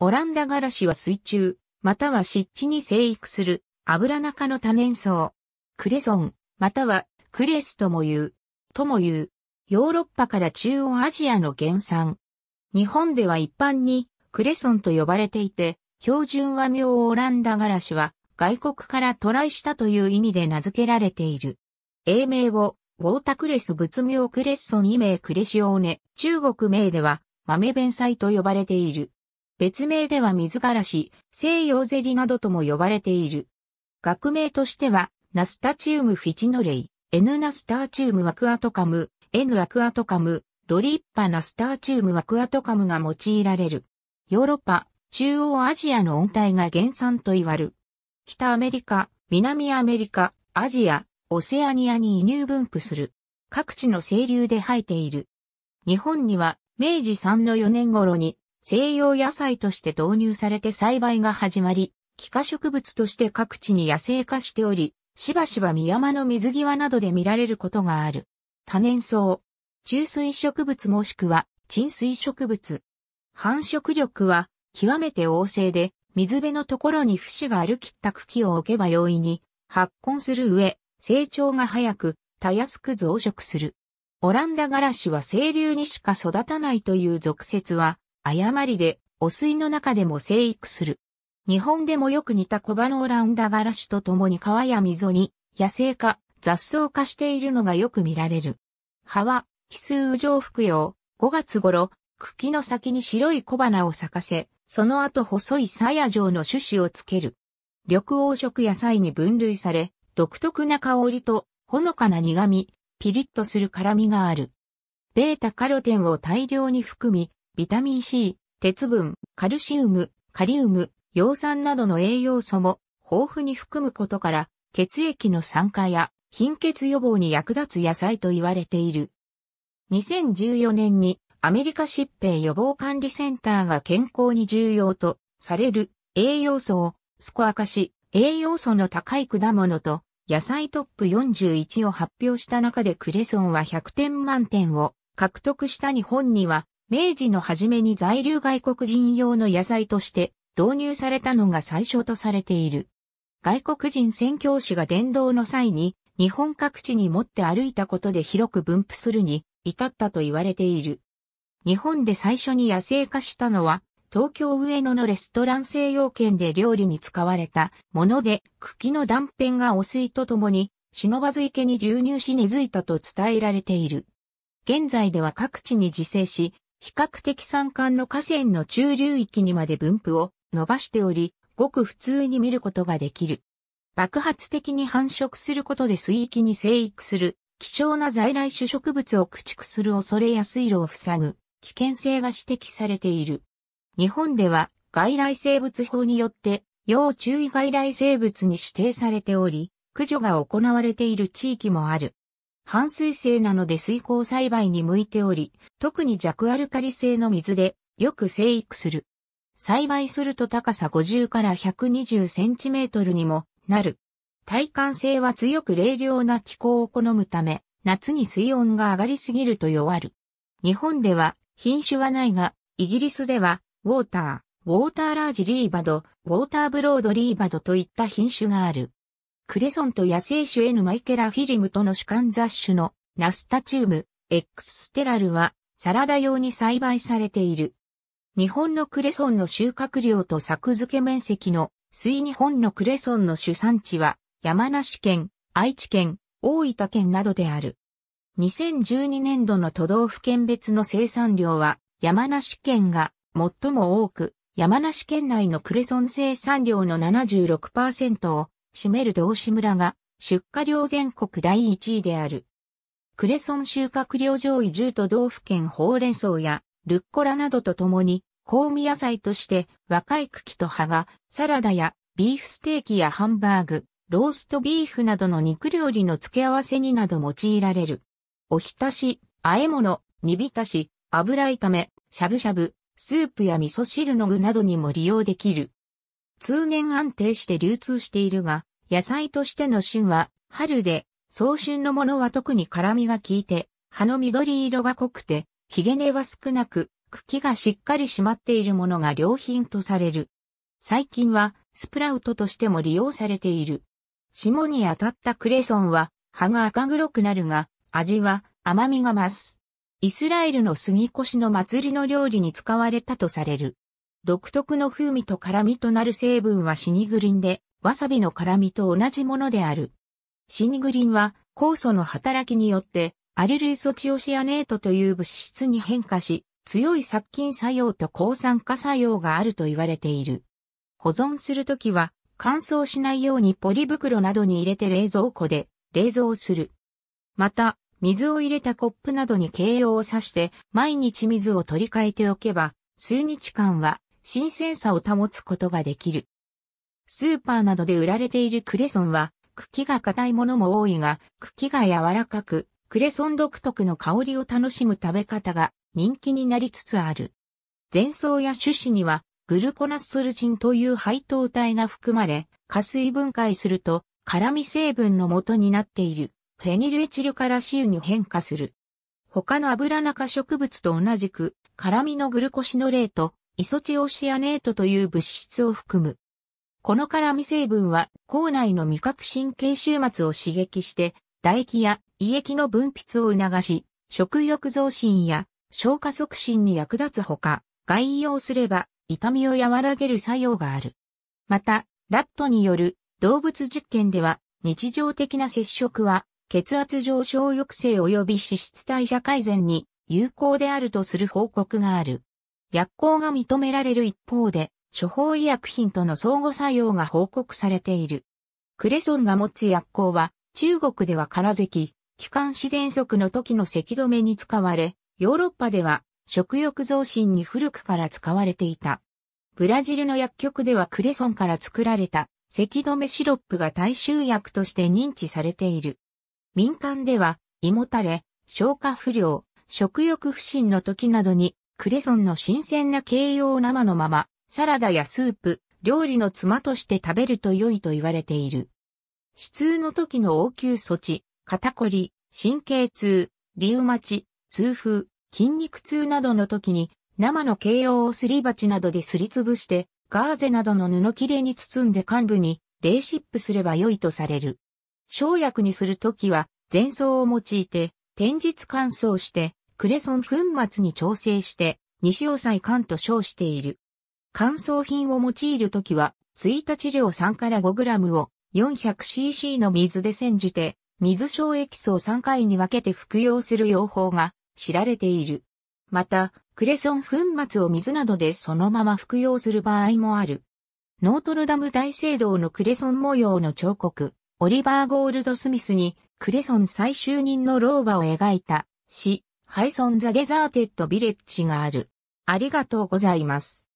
オランダガラシは水中、または湿地に生育する、アブラナ科の多年草。クレソン、またはクレスとも言う、とも言う。ヨーロッパから中央アジアの原産。日本では一般にクレソンと呼ばれていて、標準和名オランダガラシは外国から渡来したという意味で名付けられている。英名をウォータクレス仏名クレッソン異名クレシオーネ、中国名では豆弁祭と呼ばれている。別名では水枯らし、西洋ゼリなどとも呼ばれている。学名としては、ナスタチウムフィチノレイ、N ナスタチウムワクアトカム、N ワクアトカム、ドリッパナスタチウムワクアトカムが用いられる。ヨーロッパ、中央アジアの温帯が原産と言わる。北アメリカ、南アメリカ、アジア、オセアニアに移入分布する。各地の清流で生えている。日本には明治3の4年頃に西洋野菜として導入されて栽培が始まり、気化植物として各地に野生化しており、しばしば見山の水際などで見られることがある。多年草、中水植物もしくは沈水植物。繁殖力は極めて旺盛で、水辺のところに節がある切った茎を置けば容易に発根する上、成長が早く、たやすく増殖する。オランダガラシは清流にしか育たないという俗説は誤りで、汚水の中でも生育する。日本でもよく似た小葉のオランダガラシと共に川や溝に野生化、雑草化しているのがよく見られる。葉は、奇数上服用、5月頃、茎の先に白い小花を咲かせ、その後細い鞘状の種子をつける。緑黄色野菜に分類され、独特な香りと、ほのかな苦味、ピリッとする辛味がある。ベータカロテンを大量に含み、ビタミン C、鉄分、カルシウム、カリウム、葉酸などの栄養素も豊富に含むことから、血液の酸化や貧血予防に役立つ野菜と言われている。2014年にアメリカ疾病予防管理センターが健康に重要とされる栄養素をスコア化し、栄養素の高い果物と野菜トップ41を発表した中でクレソンは100点満点を獲得した日本には明治の初めに在留外国人用の野菜として導入されたのが最初とされている。外国人宣教師が伝道の際に日本各地に持って歩いたことで広く分布するに至ったと言われている。日本で最初に野生化したのは東京上野のレストラン西洋圏で料理に使われたもので茎の断片が汚水とともに忍ばず池に流入し根付いたと伝えられている。現在では各地に自生し、比較的山間の河川の中流域にまで分布を伸ばしており、ごく普通に見ることができる。爆発的に繁殖することで水域に生育する貴重な在来種植物を駆逐する恐れや水路を塞ぐ危険性が指摘されている。日本では外来生物法によって要注意外来生物に指定されており、駆除が行われている地域もある。半水性なので水耕栽培に向いており、特に弱アルカリ性の水でよく生育する。栽培すると高さ50から120センチメートルにもなる。耐寒性は強く冷涼な気候を好むため、夏に水温が上がりすぎると弱る。日本では品種はないが、イギリスではウォーター、ウォーターラージリーバド、ウォーターブロードリーバドといった品種がある。クレソンと野生種 N マイケラフィリムとの主観雑種のナスタチウム X ステラルはサラダ用に栽培されている。日本のクレソンの収穫量と作付け面積の水日本のクレソンの主産地は山梨県、愛知県、大分県などである。2012年度の都道府県別の生産量は山梨県が最も多く、山梨県内のクレソン生産量の76%を占める道志村が出荷量全国第1位である。クレソン収穫量上位10都道府県ほうれん草やルッコラなどとともに香味野菜として若い茎と葉がサラダやビーフステーキやハンバーグ、ローストビーフなどの肉料理の付け合わせになど用いられる。おひたし、和え物、煮浸し、油炒め、しゃぶしゃぶ、スープや味噌汁の具などにも利用できる。通年安定して流通しているが、野菜としての旬は春で、早春のものは特に辛みが効いて、葉の緑色が濃くて、ひげ根は少なく、茎がしっかり締まっているものが良品とされる。最近はスプラウトとしても利用されている。霜に当たったクレソンは葉が赤黒くなるが、味は甘みが増す。イスラエルの杉越の祭りの料理に使われたとされる。独特の風味と辛味となる成分はシニグリンで、わさびの辛味と同じものである。シニグリンは酵素の働きによってアリルイソチオシアネートという物質に変化し、強い殺菌作用と抗酸化作用があると言われている。保存するときは乾燥しないようにポリ袋などに入れて冷蔵庫で冷蔵する。また、水を入れたコップなどに形容をさして毎日水を取り替えておけば、数日間は新鮮さを保つことができる。スーパーなどで売られているクレソンは、茎が硬いものも多いが、茎が柔らかく、クレソン独特の香りを楽しむ食べ方が人気になりつつある。前奏や種子には、グルコナスルチンという配糖体が含まれ、加水分解すると、辛味成分の元になっている、フェニルエチルカラシウに変化する。他の油中植物と同じく、辛味のグルコシノレート、イソチオシアネートという物質を含む。この絡み成分は、口内の味覚神経終末を刺激して、唾液や胃液の分泌を促し、食欲増進や消化促進に役立つほか、外用すれば痛みを和らげる作用がある。また、ラットによる動物実験では、日常的な接触は、血圧上昇抑制及び脂質代謝改善に有効であるとする報告がある。薬効が認められる一方で、処方医薬品との相互作用が報告されている。クレソンが持つ薬効は、中国では空咳、気管支喘息の時の咳止めに使われ、ヨーロッパでは食欲増進に古くから使われていた。ブラジルの薬局ではクレソンから作られた咳止めシロップが大衆薬として認知されている。民間では、胃もたれ、消化不良、食欲不振の時などにクレソンの新鮮な形容生のまま、サラダやスープ、料理の妻として食べると良いと言われている。死痛の時の応急措置、肩こり、神経痛、リウマチ、痛風、筋肉痛などの時に、生の形容をすり鉢などですりつぶして、ガーゼなどの布切れに包んで患部に、冷シップすれば良いとされる。生薬にするときは、前奏を用いて、天日乾燥して、クレソン粉末に調整して、西尾菜缶と称している。乾燥品を用いるときは、1日量3から 5g を 400cc の水で煎じて、水小エキスを3回に分けて服用する用法が知られている。また、クレソン粉末を水などでそのまま服用する場合もある。ノートルダム大聖堂のクレソン模様の彫刻、オリバー・ゴールドスミスにクレソン最終人の老婆を描いた詩、ハイソンザゲザーテッドビレッジがある。ありがとうございます。